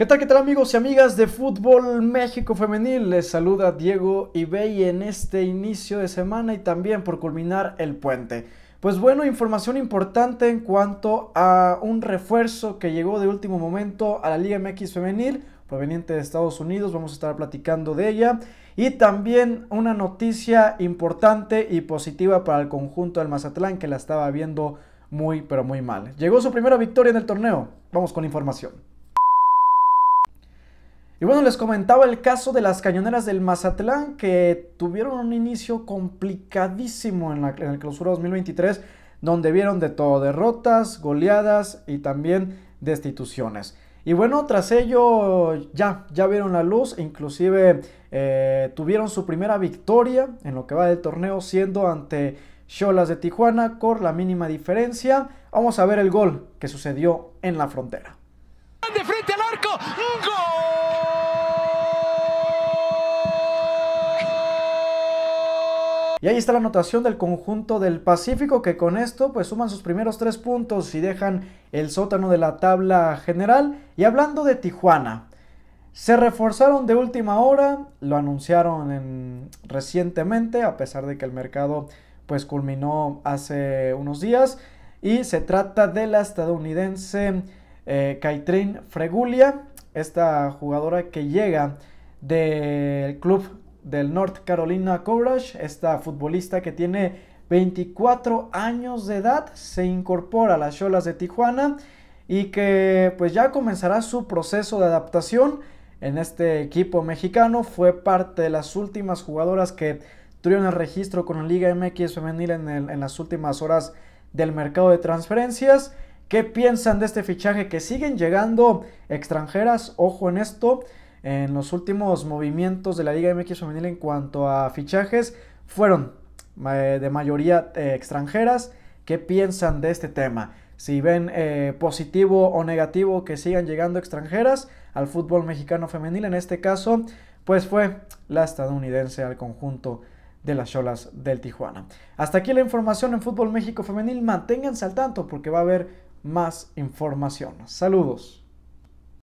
¿Qué tal, qué tal amigos y amigas de Fútbol México Femenil? Les saluda Diego Ibey en este inicio de semana y también por culminar el puente. Pues bueno, información importante en cuanto a un refuerzo que llegó de último momento a la Liga MX Femenil proveniente de Estados Unidos, vamos a estar platicando de ella. Y también una noticia importante y positiva para el conjunto del Mazatlán que la estaba viendo muy pero muy mal. Llegó su primera victoria en el torneo, vamos con información. Y bueno, les comentaba el caso de las cañoneras del Mazatlán que tuvieron un inicio complicadísimo en la, en el clausura 2023, donde vieron de todo, derrotas, goleadas y también destituciones. Y bueno, tras ello ya, ya vieron la luz, inclusive eh, tuvieron su primera victoria en lo que va del torneo, siendo ante Cholas de Tijuana con la mínima diferencia. Vamos a ver el gol que sucedió en la frontera. De frente al arco, gol! Y ahí está la anotación del conjunto del Pacífico que con esto pues suman sus primeros tres puntos y dejan el sótano de la tabla general. Y hablando de Tijuana, se reforzaron de última hora, lo anunciaron recientemente a pesar de que el mercado pues culminó hace unos días. Y se trata de la estadounidense Caitrin eh, Fregulia, esta jugadora que llega del club del North Carolina Courage, esta futbolista que tiene 24 años de edad, se incorpora a las Cholas de Tijuana y que pues ya comenzará su proceso de adaptación en este equipo mexicano. Fue parte de las últimas jugadoras que tuvieron el registro con la Liga MX femenil en, en las últimas horas del mercado de transferencias. ¿Qué piensan de este fichaje? Que siguen llegando extranjeras, ojo en esto en los últimos movimientos de la Liga MX Femenil en cuanto a fichajes fueron eh, de mayoría eh, extranjeras. ¿Qué piensan de este tema? Si ven eh, positivo o negativo que sigan llegando extranjeras al fútbol mexicano femenil, en este caso, pues fue la estadounidense al conjunto de las Cholas del Tijuana. Hasta aquí la información en Fútbol México Femenil. Manténganse al tanto porque va a haber más información. Saludos.